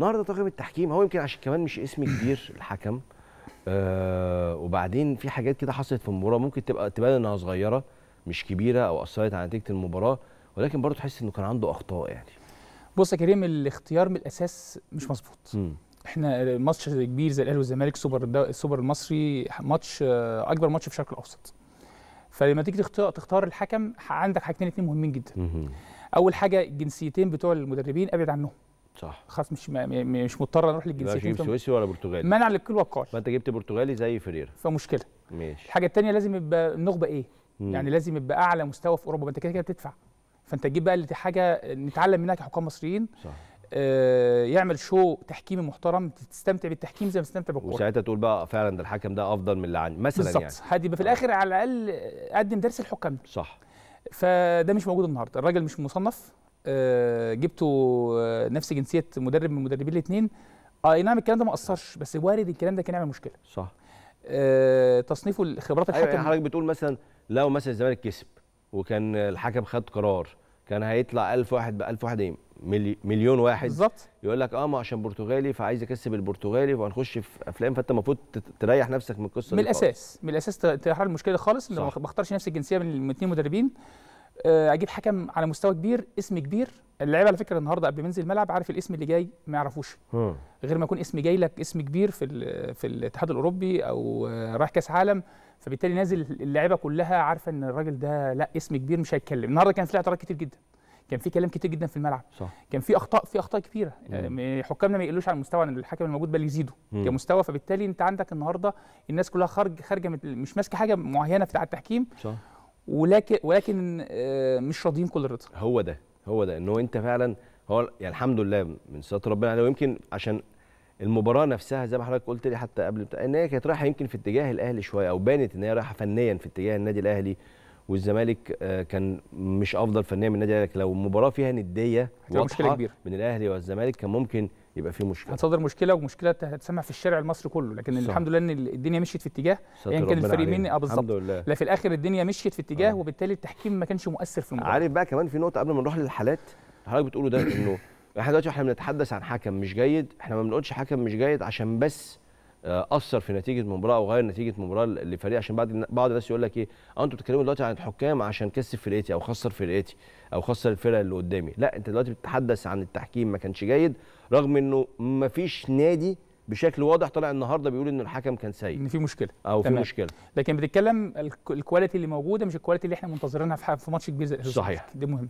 النهارده طاقم التحكيم هو يمكن عشان كمان مش اسم كبير الحكم آه وبعدين في حاجات كده حصلت في المباراه ممكن تبقى تبان انها صغيره مش كبيره او اثرت على نتيجه المباراه ولكن برضه تحس انه كان عنده اخطاء يعني بص يا كريم الاختيار من الاساس مش مظبوط احنا ماتش كبير زي الاهلي والزمالك سوبر السوبر المصري ماتش آه، اكبر ماتش في الشرق الاوسط فلما تيجي تختار الحكم عندك حاجتين اثنين مهمين جدا اول حاجه الجنسيتين بتوع المدربين ابعد عنهم صح خلاص مش مش مضطر للجنسيه للجنسيتين تجيب سويسي ولا برتغالي منع لكل والقال فانت جبت برتغالي زي فيريرا فمشكله ماشي الحاجه الثانيه لازم يبقى النخبه ايه مم. يعني لازم يبقى اعلى مستوى في اوروبا ما انت كده كده بتدفع فانت تجيب بقى اللي حاجه نتعلم منها كحكام مصريين صح آه يعمل شو تحكيمي محترم تستمتع بالتحكيم زي ما تستمتع بالكوره وساعتها تقول بقى فعلا ده الحكم ده افضل من اللي عندي مثلا بالزبط. يعني بالظبط في آه. الاخر على الاقل قدم درس الحكام صح فده مش موجود النهارده الراجل مش مصنف آه، جبتوا آه، نفس جنسيه مدرب من مدربين الاثنين آه، اي نعم الكلام ده ما اثرش بس وارد الكلام ده كان يعمل مشكله صح تصنيفه خبرات الحكم أيوة يعني حضرتك بتقول مثلا لو مثلا الزمالك كسب وكان الحكم خد قرار كان هيطلع 1000 واحد ب 1000 واحد إيه؟ مليون واحد بالظبط يقول لك اه ما عشان برتغالي فعايز اكسب البرتغالي وهنخش في افلام فانت المفروض تريح نفسك من القصه من الاساس من الاساس تحل المشكله خالص ما بختارش نفس الجنسيه من الاثنين مدربين آه، اجيب حكم على مستوى كبير اسم كبير اللعيبه على فكره النهارده قبل ما ينزل الملعب عارف الاسم اللي جاي ما يعرفوش غير ما يكون اسم جاي لك اسم كبير في في الاتحاد الاوروبي او آه، رايح كاس عالم فبالتالي نازل اللعيبه كلها عارفه ان الراجل ده لا اسم كبير مش هيتكلم النهارده كان في اعتراض كتير جدا كان في كلام كتير جدا في الملعب صح. كان في اخطاء في اخطاء كبيره يعني حكامنا ما يقلوش على المستوى الحكم الموجود بل يزيدوا كمستوى فبالتالي انت عندك النهارده الناس كلها خارج خارجه مش ماسكه حاجه معينه في التحكيم صح. ولكن ولكن آه، مش راضيين كل الرضا هو ده هو ده ان هو انت فعلا هو يعني الحمد لله من ستر ربنا عليه ويمكن عشان المباراه نفسها زي ما حضرتك قلت لي حتى قبل ان هي كانت رايحه يمكن في اتجاه الاهلي شويه او بانت ان هي رايحه فنيا في اتجاه النادي الاهلي والزمالك آه، كان مش افضل فنيا من النادي الاهلي لو مباراه فيها نديه واضحه من الاهلي والزمالك كان ممكن يبقى في مشكله هتصدر مشكله ومشكله هتسمع في الشارع المصري كله لكن صح. الحمد لله ان الدنيا مشيت في اتجاه يعني كان الفريق مني اه بالظبط لا في الاخر الدنيا مشيت في اتجاه آه. وبالتالي التحكيم ما كانش مؤثر في المباراه عارف بقى كمان في نقطه قبل ما نروح للحالات حضرتك بتقوله ده انه احنا دلوقتي احنا بنتحدث عن حكم مش جيد احنا ما بنقولش حكم مش جيد عشان بس آه، اثر في نتيجه المباراه او غير نتيجه المباراه لفريق عشان بعد بعض الناس يقول لك ايه أه، انتوا بتتكلموا دلوقتي عن الحكام عشان كسب فرقتي او خسر فرقتي او خسر الفرق اللي قدامي لا انت دلوقتي بتتحدث عن التحكيم ما كانش جيد رغم انه ما فيش نادي بشكل واضح طلع النهارده بيقول ان الحكم كان سيء ان في مشكله او تمام. في مشكله لكن بتتكلم الكواليتي اللي موجوده مش الكواليتي اللي احنا منتظرينها في, في ماتش كبير زي صحيح دي مهم